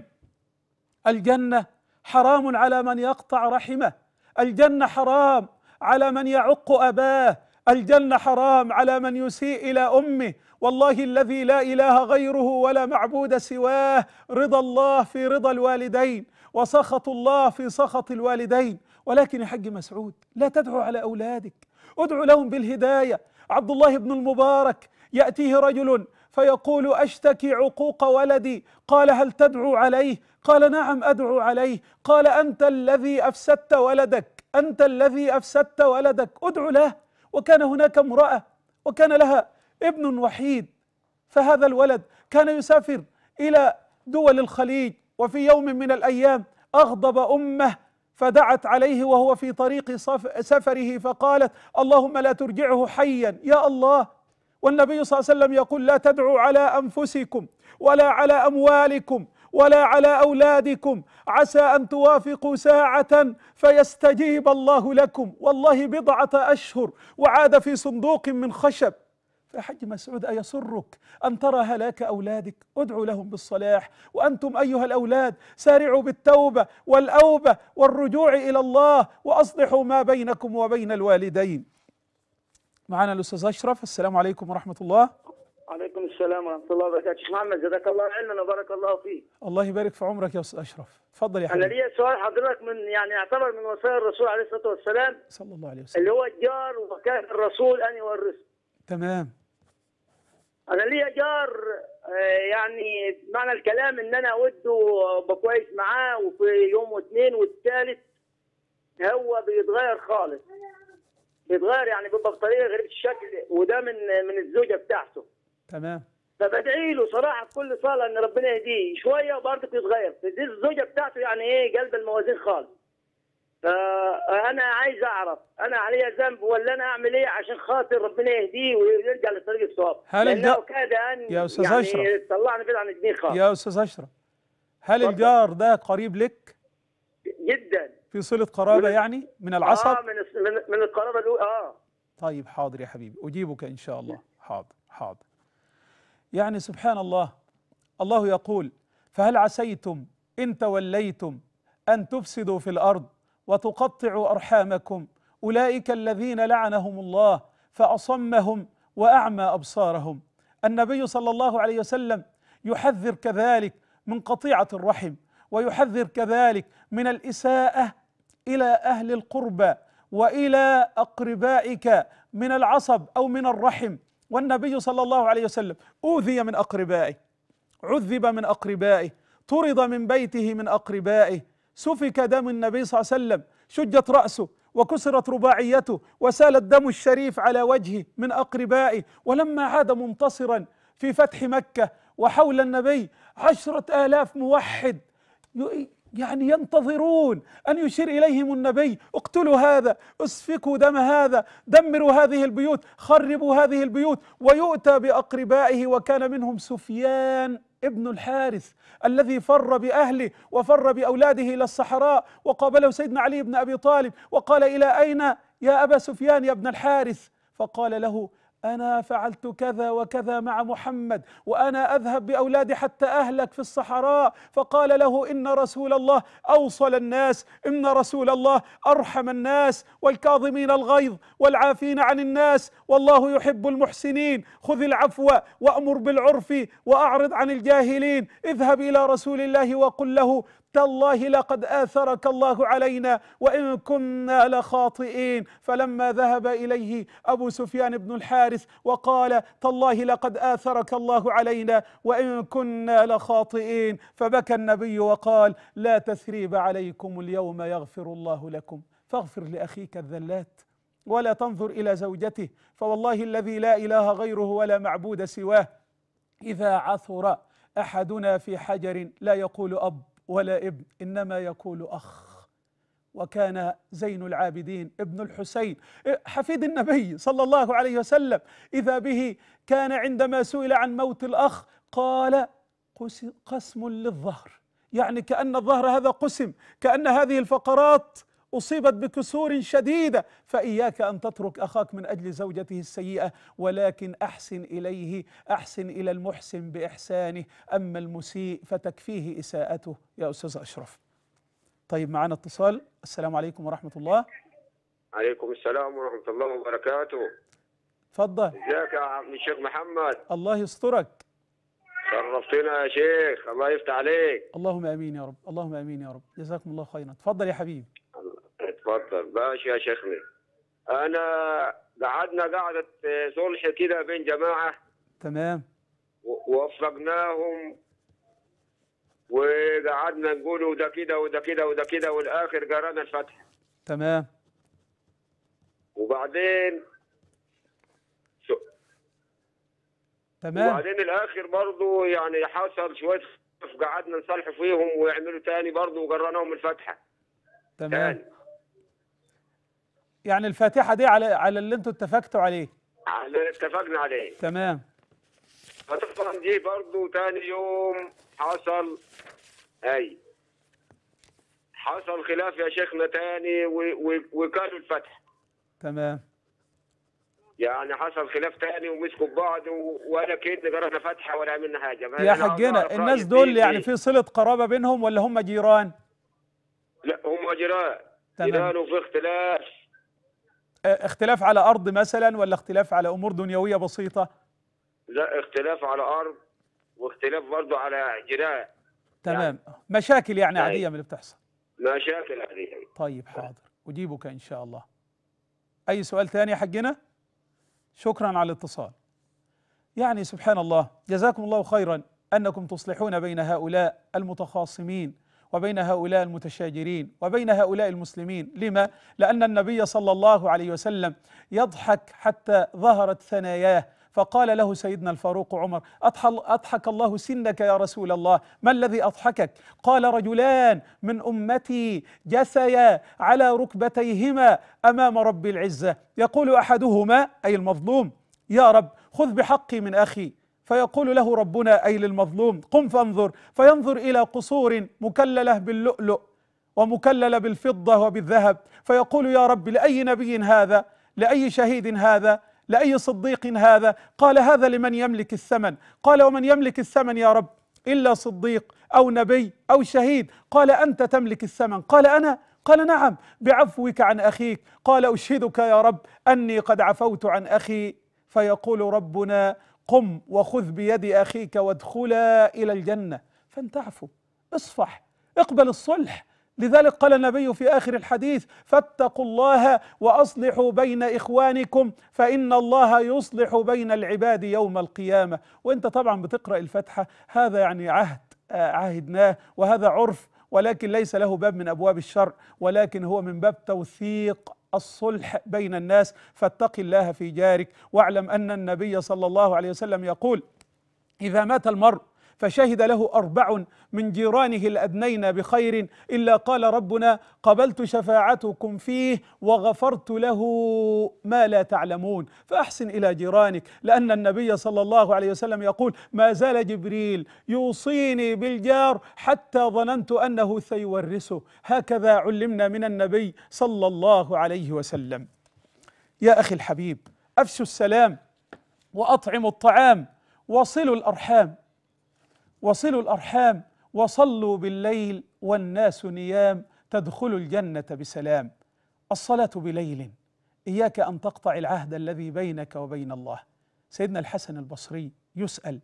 الجنه حرام على من يقطع رحمه الجنه حرام على من يعق اباه الجنه حرام على من يسيء الى امه والله الذي لا اله غيره ولا معبود سواه رضا الله في رضا الوالدين وسخط الله في سخط الوالدين ولكن يا حج مسعود لا تدعو على اولادك ادعو لهم بالهدايه عبد الله بن المبارك ياتيه رجل فيقول اشتكي عقوق ولدي قال هل تدعو عليه قال نعم ادعو عليه قال انت الذي افسدت ولدك انت الذي افسدت ولدك ادعو له وكان هناك امراه وكان لها ابن وحيد فهذا الولد كان يسافر الى دول الخليج وفي يوم من الايام اغضب امه فدعت عليه وهو في طريق سفره فقالت اللهم لا ترجعه حيا يا الله والنبي صلى الله عليه وسلم يقول لا تدعوا على أنفسكم ولا على أموالكم ولا على أولادكم عسى أن توافقوا ساعة فيستجيب الله لكم والله بضعة أشهر وعاد في صندوق من خشب فحج مسعود أيسرك أن ترى هلاك أولادك ادعوا لهم بالصلاح وأنتم أيها الأولاد سارعوا بالتوبة والأوبة والرجوع إلى الله وأصلحوا ما بينكم وبين الوالدين معنا الاستاذ اشرف السلام عليكم ورحمه الله وعليكم السلام ورحمه الله وبركاته شيخ محمد جزاك الله علما وبارك الله فيك الله يبارك في عمرك يا استاذ اشرف اتفضل يا حبيبي انا ليا سؤال حضرتك من يعني يعتبر من وصايا الرسول عليه الصلاه والسلام صلى الله عليه وسلم اللي هو الجار وكان الرسول ان يورثه تمام انا ليا جار آه، يعني معنى الكلام ان انا اوده بكويس معاه وفي يوم واثنين والثالث هو بيتغير خالص بيتغير يعني بيبقى بطريقه غريبه الشكل وده من من الزوجه بتاعته تمام فبدعي له صراحه في كل صلاه ان ربنا يهديه شويه وبرضه يتغير دي الزوجه بتاعته يعني ايه قلب الموازين خالص فانا عايز اعرف انا عليا ذنب ولا انا اعمل ايه عشان خاطر ربنا يهديه ويرجع لطريق الصواب هل الجار كاد ان يا استاذ يعني اشرف طلعني بعيد عن الدين خالص يا استاذ اشرف هل الجار ده قريب لك؟ جدا في صلة قرابة يعني من العصب اه من من القرابة الأولى اه طيب حاضر يا حبيبي أجيبك إن شاء الله حاضر حاضر يعني سبحان الله الله يقول فهل عسيتم إن توليتم أن تفسدوا في الأرض وتقطعوا أرحامكم أولئك الذين لعنهم الله فأصمهم وأعمى أبصارهم النبي صلى الله عليه وسلم يحذر كذلك من قطيعة الرحم ويحذر كذلك من الإساءة إلى أهل القربى وإلى أقربائك من العصب أو من الرحم والنبي صلى الله عليه وسلم أوذي من أقربائه عذب من أقربائه طرد من بيته من أقربائه سفك دم النبي صلى الله عليه وسلم شجت رأسه وكسرت رباعيته وسال الدم الشريف على وجهه من أقربائه ولما عاد منتصرا في فتح مكة وحول النبي عشرة آلاف موحد يعني ينتظرون أن يشير إليهم النبي اقتلوا هذا اسفكوا دم هذا دمروا هذه البيوت خربوا هذه البيوت ويؤتى بأقربائه وكان منهم سفيان ابن الحارث الذي فر بأهله وفر بأولاده إلى الصحراء وقابله سيدنا علي بن أبي طالب وقال إلى أين يا أبا سفيان يا ابن الحارث فقال له أنا فعلت كذا وكذا مع محمد وأنا أذهب بأولادي حتى أهلك في الصحراء فقال له إن رسول الله أوصل الناس إن رسول الله أرحم الناس والكاظمين الغيظ والعافين عن الناس والله يحب المحسنين خذ العفو وأمر بالعرف وأعرض عن الجاهلين اذهب إلى رسول الله وقل له تالله لقد آثرك الله علينا وإن كنا لخاطئين فلما ذهب إليه أبو سفيان بن الحارث وقال تالله لقد آثرك الله علينا وإن كنا لخاطئين فبكى النبي وقال لا تثريب عليكم اليوم يغفر الله لكم فاغفر لأخيك الذلات ولا تنظر إلى زوجته فوالله الذي لا إله غيره ولا معبود سواه إذا عثر أحدنا في حجر لا يقول أب ولا ابن إنما يقول أخ وكان زين العابدين ابن الحسين إيه، حفيد النبي صلى الله عليه وسلم إذا به كان عندما سئل عن موت الأخ قال قسم للظهر يعني كأن الظهر هذا قسم كأن هذه الفقرات أصيبت بكسور شديدة فإياك أن تترك أخاك من أجل زوجته السيئة ولكن أحسن إليه أحسن إلى المحسن بإحسانه أما المسيء فتكفيه إساءته يا أستاذ أشرف طيب معنا اتصال السلام عليكم ورحمة الله عليكم السلام ورحمة الله وبركاته تفضل ازيك يا عم الشيخ محمد الله يسترك شرفتنا يا شيخ الله يفتح عليك اللهم امين يا رب اللهم امين يا رب جزاكم الله خيرا تفضل يا حبيبي اتفضل ماشي يا شيخنا انا قعدنا قعده صلح كده بين جماعه تمام ووفقناهم وقعدنا نقول وده كده وده كده وده كده والاخر قرانا الفتح تمام وبعدين تمام وبعدين الاخر برضه يعني حصل شويه قعدنا نصلح فيهم ويعملوا تاني برضه وقراناهم الفاتحه تمام تاني. يعني الفاتحه دي على على اللي انتوا اتفقتوا عليه على اللي اتفقنا عليه تمام فطبعا دي برضو تاني يوم حصل اي حصل خلاف يا شيخنا تاني وكانوا الفتح تمام يعني حصل خلاف تاني ومسكوا بعض ولا كده جرحنا فتحه ولا عملنا حاجه يا حجنا الناس دول يعني في صله قرابه بينهم ولا هم جيران؟ لا هم جيران تمام. جيران وفي اختلاف آه، اختلاف على ارض مثلا ولا اختلاف على امور دنيويه بسيطه لا اختلاف على ارض واختلاف برضه على جنايه تمام يعني مشاكل يعني طيب. عاديه من اللي بتحصل مشاكل عاديه طيب،, طيب حاضر اجيبك ان شاء الله اي سؤال ثاني يا حجنا شكرا على الاتصال يعني سبحان الله جزاكم الله خيرا انكم تصلحون بين هؤلاء المتخاصمين وبين هؤلاء المتشاجرين وبين هؤلاء المسلمين لما؟ لأن النبي صلى الله عليه وسلم يضحك حتى ظهرت ثناياه فقال له سيدنا الفاروق عمر أضحك الله سنك يا رسول الله ما الذي أضحكك قال رجلان من أمتي جثيا على ركبتيهما أمام رب العزة يقول أحدهما أي المظلوم يا رب خذ بحقي من أخي فيقول له ربنا أي للمظلوم قم فانظر فينظر إلى قصور مكللة باللؤلؤ ومكللة بالفضة وبالذهب فيقول يا رب لأي نبي هذا لأي شهيد هذا لأي صديق هذا قال هذا لمن يملك الثمن قال ومن يملك الثمن يا رب إلا صديق أو نبي أو شهيد قال أنت تملك الثمن قال أنا قال نعم بعفوك عن أخيك قال أشهدك يا رب أني قد عفوت عن أخي فيقول ربنا قم وخذ بيد اخيك وادخلا الى الجنه فانتعفوا اصفح اقبل الصلح لذلك قال النبي في اخر الحديث فاتقوا الله واصلحوا بين اخوانكم فان الله يصلح بين العباد يوم القيامه وانت طبعا بتقرا الفاتحه هذا يعني عهد آه، عهدناه وهذا عرف ولكن ليس له باب من ابواب الشرع ولكن هو من باب توثيق الصلح بين الناس فاتق الله في جارك واعلم ان النبي صلى الله عليه وسلم يقول اذا مات المرء فشهد له أربع من جيرانه الأدنين بخير إلا قال ربنا قبلت شفاعتكم فيه وغفرت له ما لا تعلمون فأحسن إلى جيرانك لأن النبي صلى الله عليه وسلم يقول ما زال جبريل يوصيني بالجار حتى ظننت أنه سيورثه هكذا علمنا من النبي صلى الله عليه وسلم يا أخي الحبيب أفشوا السلام وأطعموا الطعام وصلوا الأرحام وصلوا الأرحام وصلوا بالليل والناس نيام تدخل الجنة بسلام الصلاة بليل إياك أن تقطع العهد الذي بينك وبين الله سيدنا الحسن البصري يسأل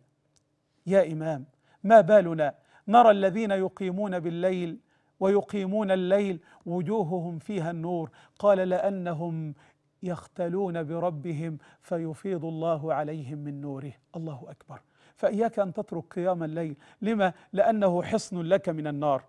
يا إمام ما بالنا نرى الذين يقيمون بالليل ويقيمون الليل وجوههم فيها النور قال لأنهم يختلون بربهم فيفيض الله عليهم من نوره الله أكبر فإياك أن تترك قيام الليل لما؟ لأنه حصن لك من النار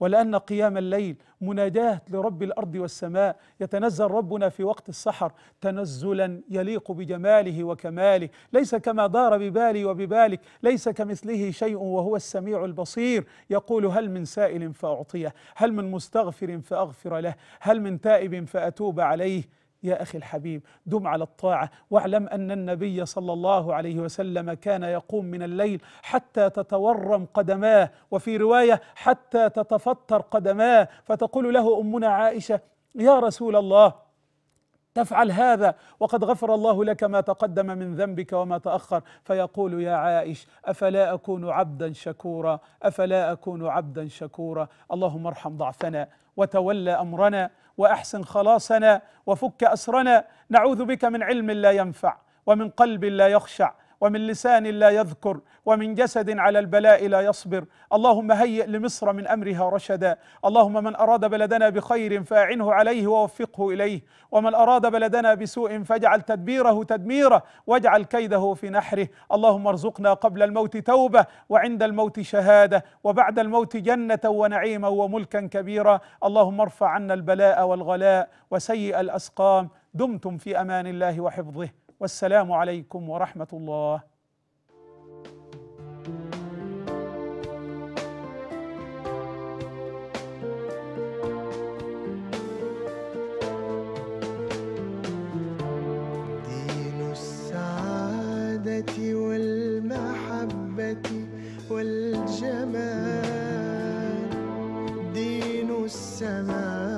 ولأن قيام الليل مناداة لرب الأرض والسماء يتنزل ربنا في وقت السحر تنزلا يليق بجماله وكماله ليس كما دار ببالي وببالك ليس كمثله شيء وهو السميع البصير يقول هل من سائل فأعطيه هل من مستغفر فأغفر له هل من تائب فأتوب عليه يا أخي الحبيب دم على الطاعة واعلم أن النبي صلى الله عليه وسلم كان يقوم من الليل حتى تتورم قدماه وفي رواية حتى تتفتر قدماه فتقول له أمنا عائشة يا رسول الله تفعل هذا وقد غفر الله لك ما تقدم من ذنبك وما تاخر فيقول يا عائش افلا اكون عبدا شكورا افلا اكون عبدا شكورا اللهم ارحم ضعفنا وتول امرنا واحسن خلاصنا وفك اسرنا نعوذ بك من علم لا ينفع ومن قلب لا يخشع ومن لسان لا يذكر ومن جسد على البلاء لا يصبر اللهم هيئ لمصر من أمرها رشدا اللهم من أراد بلدنا بخير فأعنه عليه ووفقه إليه ومن أراد بلدنا بسوء فاجعل تدبيره تدميره واجعل كيده في نحره اللهم ارزقنا قبل الموت توبة وعند الموت شهادة وبعد الموت جنة ونعيما وملكا كبيرا اللهم ارفع عنا البلاء والغلاء وسيء الأسقام دمتم في أمان الله وحفظه والسلام عليكم ورحمه الله دين السعاده والمحبة والجمال دين السماء